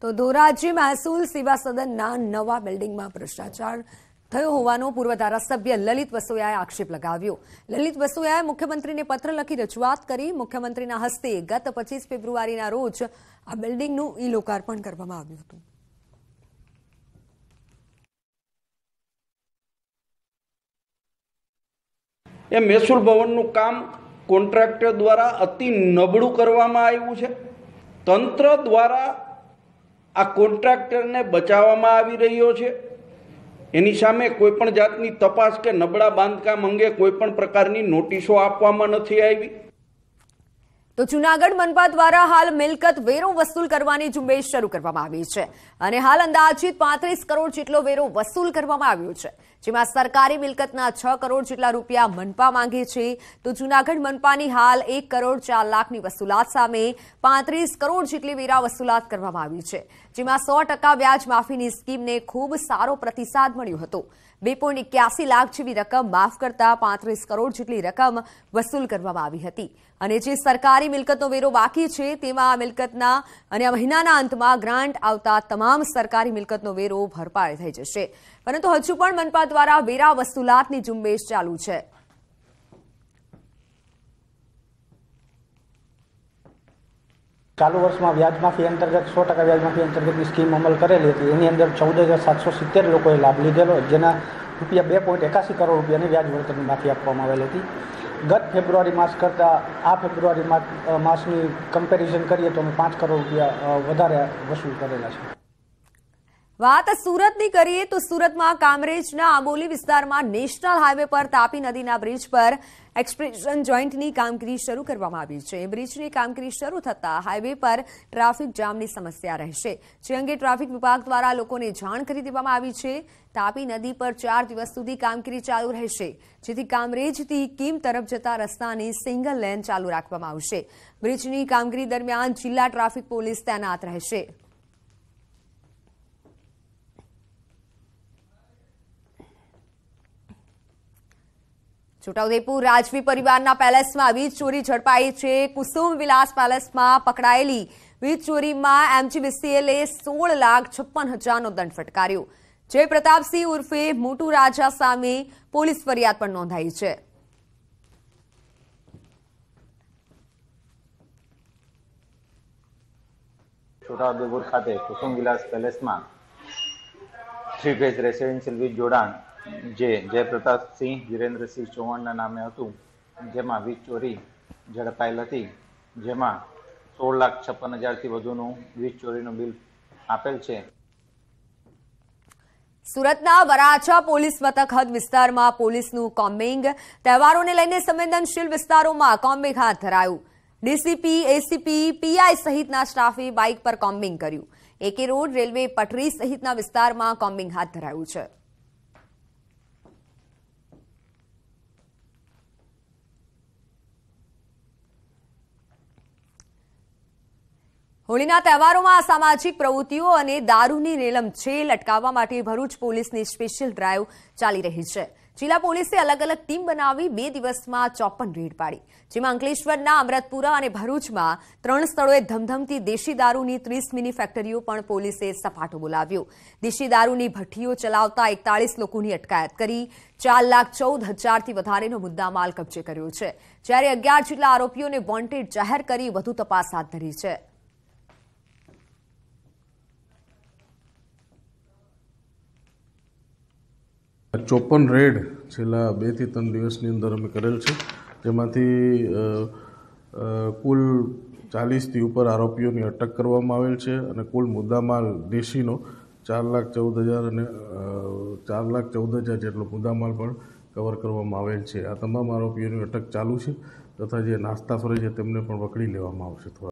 તો ધોરાજી મહેસૂલ સેવા સદનના નવા બિલ્ડિંગમાં ભ્રષ્ટાચાર થયો હોવાનો પૂર્વ ધારાસભ્ય લલિત વસોયાએ આક્ષેપ લગાવ્યો લલિત વસોયાએ મુખ્યમંત્રીને પત્ર લખી રજૂઆત કરી મુખ્યમંત્રીના હસ્તે ગત પચીસ ફેબ્રુઆરીના રોજ આ બિલ્ડિંગનું ઈ લોકાર્પણ કરવામાં આવ્યું હતું એ મહેસૂલ ભવનનું કામ કોન્ટ્રાક્ટર દ્વારા અતિ નબળું કરવામાં આવ્યું છે તંત્ર દ્વારા આ કોન્ટ્રાક્ટરને બચાવવામાં આવી રહ્યો છે એની સામે કોઈપણ જાતની તપાસ કે નબળા બાંધકામ અંગે કોઈપણ પ્રકારની નોટિસો આપવામાં નથી આવી તો જૂનાગઢ મનપા દ્વારા હાલ મિલકત વેરો વસૂલ કરવાની ઝુંબેશ શરૂ કરવામાં આવી છે અને હાલ અંદાજિત પાંત્રીસ કરોડ જેટલો વેરો વસૂલ કરવામાં આવ્યો છે જેમાં સરકારી મિલકતના છ કરોડ જેટલા રૂપિયા મનપા માંગે છે તો જૂનાગઢ મનપાની હાલ એક કરોડ ચાર લાખની વસૂલાત સામે પાંત્રીસ કરોડ જેટલી વેરા વસૂલાત કરવામાં આવી છે જેમાં સો વ્યાજ માફીની સ્કીમને ખૂબ સારો પ્રતિસાદ મળ્યો હતો બે લાખ જેવી રકમ માફ કરતા પાંત્રીસ કરોડ જેટલી રકમ વસૂલ કરવામાં આવી હતી અને જે સરકારી મારી મિલકતનો વેરો બાકી છે તેમાં આ મિલકતના અને આ મહિનાના અંતમાં ગ્રાન્ટ આવતા તમામ સરકારી મિલકતનો વેરો ભરપાઈ થઈ જશે પરંતુ હજુ પણ મનપા દ્વારા વેરા વસૂલાતની ઝુંબેશ ચાલુ છે ચાલુ વર્ષમાં વ્યાજ માફી અંતર્ગત સો ટકા વ્યાજ માફી અંતર્ગતની સ્કીમ અમલ કરેલી હતી એની અંદર ચૌદ હજાર સાતસો સિત્તેર લોકોએ લાભ લીધેલો જેના રૂપિયા બે પોઈન્ટ એકાસી કરોડ રૂપિયાની વ્યાજ વળતરની માફી આપવામાં આવેલી હતી ગત ફેબ્રુઆરી માસ કરતાં આ ફેબ્રુઆરી માસની કમ્પેરિઝન કરીએ તો અમે પાંચ કરોડ રૂપિયા વધારે વસૂલ કરેલા છે વાત સુરતની કરીએ તો સુરતમાં કામરેજના આંબોલી વિસ્તારમાં નેશનલ હાઇવે પર તાપી નદીના બ્રિજ પર એક્સપ્રેશન જોઈન્ટની કામગીરી શરૂ કરવામાં આવી છે બ્રિજની કામગીરી શરૂ થતાં હાઇવે પર ટ્રાફિક જામની સમસ્યા રહેશે જે અંગે ટ્રાફિક વિભાગ દ્વારા લોકોને જાણ કરી દેવામાં આવી છે તાપી નદી પર ચાર દિવસ સુધી કામગીરી ચાલુ રહેશે જેથી કામરેજથી કીમ તરફ જતા રસ્તાની સિંગલ લેન ચાલુ રાખવામાં આવશે બ્રિજની કામગીરી દરમિયાન જિલ્લા ટ્રાફિક પોલીસ તૈનાત રહેશે છોટાઉદેપુર રાજવી પરિવારના પેલેસમાં વીજ ચોરી ઝડપાઈ છે કુસુમ વિલાસ પેલેસમાં પકડાયેલી વીજ ચોરીમાં એમજીવીસીએલે સોળ લાખ છપ્પન હજારનો દંડ ફટકાર્યો જયપ્રતાપસિંહ ઉર્ફે મોટુ રાજા સામે પોલીસ ફરિયાદ પણ નોંધાઈ છે છોટાઉદેપુર ખાતે કુસુમ વિલાસ પેલેસમાં થ્રી ફેઝ રેસિડેન્શિયલ વીજ જોડાણ જે જયપ્રતાપસિંહ વિરેન્દ્રસિંહ ચૌહાણના નામે હતું જેમાં વીજ ચોરી ઝડપાયેલ હતી જેમાં સોળ લાખ છપ્પન હજારથી વધુનું વીજ ચોરીનું બિલ આપેલ છે સુરતના વરાછા પોલીસ મથક હદ વિસ્તારમાં પોલીસનું કોમ્બિંગ તહેવારોને લઈને સંવેદનશીલ વિસ્તારોમાં કોમ્બિંગ હાથ ધરાયું ડીસીપી એસીપી પીઆઈ સહિતના સ્ટાફે બાઇક પર કોમ્બિંગ કર્યું એકે રોડ રેલવે પટરી સહિતના વિસ્તારમાં કોમ્બિંગ હાથ ધરાયું છે હોળીના તહેવારોમાં સામાજિક પ્રવૃત્તિઓ અને દારૂની રેલમ છેલ અટકાવવા માટે ભરૂચ પોલીસની સ્પેશિયલ ડ્રાઈવ ચાલી રહી છે જિલ્લા પોલીસે અલગ અલગ ટીમ બનાવી બે દિવસમાં ચોપન રેડ પાડી જેમાં અંકલેશ્વરના અમૃતપુરા અને ભરૂચમાં ત્રણ સ્થળોએ ધમધમતી દેશી દારૂની ત્રીસ મિની ફેક્ટરીઓ પણ પોલીસે સપાટો બોલાવ્યો દેશી દારૂની ભઠ્ઠીઓ ચલાવતા એકતાળીસ લોકોની અટકાયત કરી ચાર લાખ ચૌદ હજારથી વધારેનો મુદ્દામાલ કબજે કર્યો છે જ્યારે અગિયાર જેટલા આરોપીઓને વોન્ટેડ જાહેર કરી વધુ તપાસ હાથ ધરી છે ચોપન રેડ છેલ્લા બેથી ત્રણ દિવસની અંદર અમે કરેલ છે જેમાંથી કુલ ચાલીસથી ઉપર આરોપીઓની અટક કરવામાં આવેલ છે અને કુલ મુદ્દામાલ દેશીનો ચાર લાખ ચૌદ હજાર અને ચાર લાખ ચૌદ હજાર જેટલો મુદ્દામાલ પણ કવર કરવામાં આવેલ છે આ તમામ આરોપીઓની અટક ચાલુ છે તથા જે નાસ્તા ફરે છે તેમને પણ પકડી લેવામાં આવશે થોડા